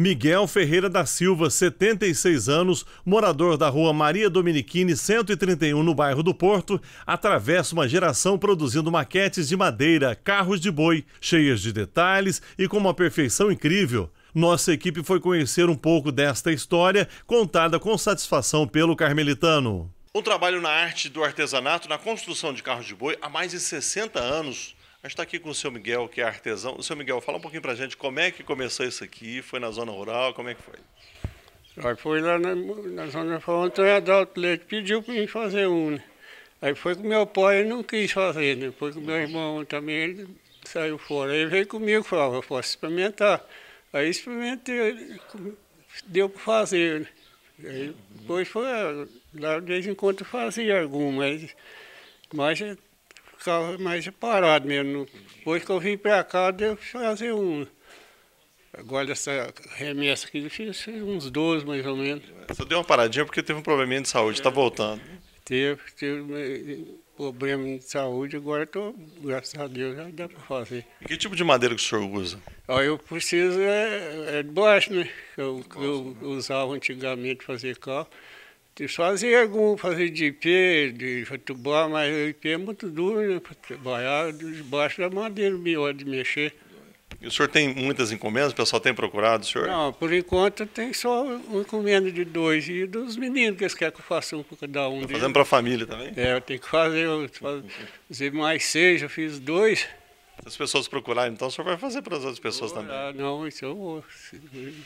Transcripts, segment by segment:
Miguel Ferreira da Silva, 76 anos, morador da rua Maria Dominiquini, 131, no bairro do Porto, atravessa uma geração produzindo maquetes de madeira, carros de boi, cheias de detalhes e com uma perfeição incrível. Nossa equipe foi conhecer um pouco desta história, contada com satisfação pelo carmelitano. Um trabalho na arte do artesanato, na construção de carros de boi, há mais de 60 anos. A gente está aqui com o seu Miguel, que é artesão. O seu Miguel, fala um pouquinho para a gente como é que começou isso aqui, foi na zona rural, como é que foi? Aí foi lá na, na zona rural, Antônio Adalto Leite pediu para mim fazer um. Né? Aí foi com meu pai, ele não quis fazer, né? Foi com meu irmão também, ele saiu fora. Aí veio comigo e falou, eu posso experimentar. Aí experimentei, deu para fazer. Né? Aí depois foi, ah, lá de vez em quando fazia algum, mas, mas ficava mais parado mesmo. Depois que eu vim para cá, deu fazer um. Agora essa remessa aqui, eu fiz uns 12 mais ou menos. Só deu uma paradinha porque teve um probleminha de saúde, está é, voltando. Teve, teve eh, problema de saúde, agora estou, graças a Deus, já dá para fazer. E que tipo de madeira que o senhor usa? Ó, eu preciso é, é de baixo, né? Eu, eu usava antigamente fazer carro. Eles fazia algum, fazia de IP, de futebol, mas o IP é muito duro, né? Trabalhar é debaixo da madeira, melhor de mexer. E o senhor tem muitas encomendas? O pessoal tem procurado o senhor? Não, por enquanto tem só uma encomenda de dois e dos meninos que eles querem que eu faça um para cada um. Tá fazendo para a família também? É, eu tenho que fazer, fazer mais seis, eu fiz dois. Se as pessoas procurarem, então o senhor vai fazer para as outras pessoas também? Ah, não, isso eu vou.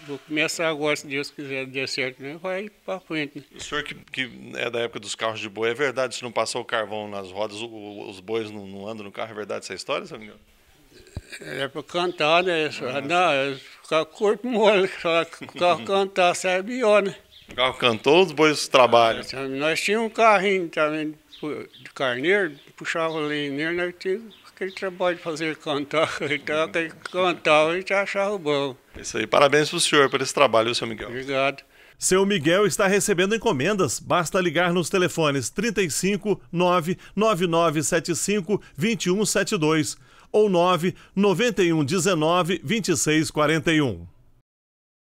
Vou começar agora, se Deus quiser, der certo, né? vai para frente. Né? O senhor que, que, é da época dos carros de boi, é verdade, se não passou o carvão nas rodas, o, os bois não, não, andam no carro, é verdade essa história, senhor? Miguel? Era é para cantar, né? Ah, não, é ficava corpo mole, só cantar, serve pior, né? O carro cantou, os bois trabalham. Nós tínhamos um carrinho também Tipo, de carneiro, puxava lenheiro, nós tínhamos aquele trabalho de fazer cantar, então, que cantava, a gente achava bom. Isso aí, parabéns para o senhor por esse trabalho, seu Miguel. Obrigado. Seu Miguel está recebendo encomendas. Basta ligar nos telefones 35 99975 2172 ou 9 2641.